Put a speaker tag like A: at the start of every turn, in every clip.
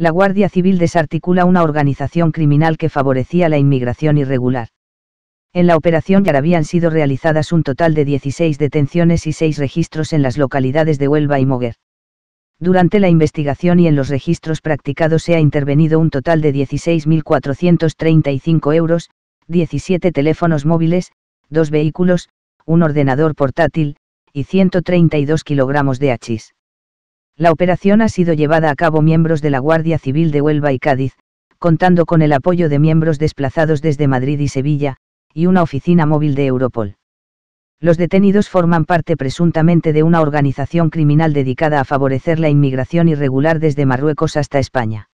A: la Guardia Civil desarticula una organización criminal que favorecía la inmigración irregular. En la operación ya habían sido realizadas un total de 16 detenciones y 6 registros en las localidades de Huelva y Moguer. Durante la investigación y en los registros practicados se ha intervenido un total de 16.435 euros, 17 teléfonos móviles, 2 vehículos, un ordenador portátil, y 132 kilogramos de hachís. La operación ha sido llevada a cabo miembros de la Guardia Civil de Huelva y Cádiz, contando con el apoyo de miembros desplazados desde Madrid y Sevilla, y una oficina móvil de Europol. Los detenidos forman parte presuntamente de una organización criminal dedicada a favorecer la inmigración irregular desde Marruecos hasta España.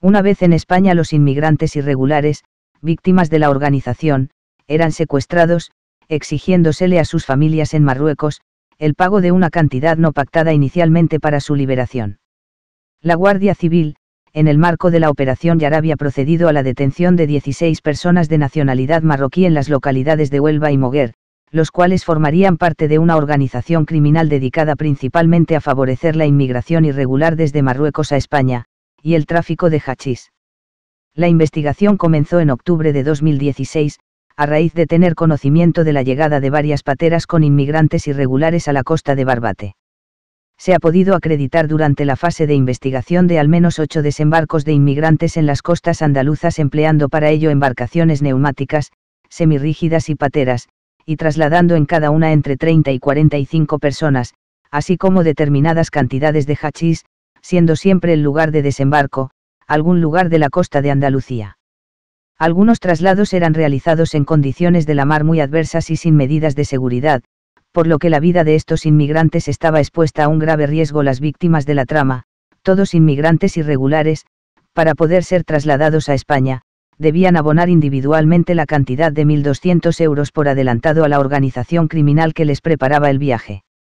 A: Una vez en España los inmigrantes irregulares, víctimas de la organización, eran secuestrados, exigiéndosele a sus familias en Marruecos, el pago de una cantidad no pactada inicialmente para su liberación. La Guardia Civil, en el marco de la operación Yarabia había procedido a la detención de 16 personas de nacionalidad marroquí en las localidades de Huelva y Moguer, los cuales formarían parte de una organización criminal dedicada principalmente a favorecer la inmigración irregular desde Marruecos a España, y el tráfico de hachís. La investigación comenzó en octubre de 2016, a raíz de tener conocimiento de la llegada de varias pateras con inmigrantes irregulares a la costa de Barbate. Se ha podido acreditar durante la fase de investigación de al menos ocho desembarcos de inmigrantes en las costas andaluzas empleando para ello embarcaciones neumáticas, semirrígidas y pateras, y trasladando en cada una entre 30 y 45 personas, así como determinadas cantidades de hachís, siendo siempre el lugar de desembarco, algún lugar de la costa de Andalucía. Algunos traslados eran realizados en condiciones de la mar muy adversas y sin medidas de seguridad, por lo que la vida de estos inmigrantes estaba expuesta a un grave riesgo las víctimas de la trama, todos inmigrantes irregulares, para poder ser trasladados a España, debían abonar individualmente la cantidad de 1.200 euros por adelantado a la organización criminal que les preparaba el viaje.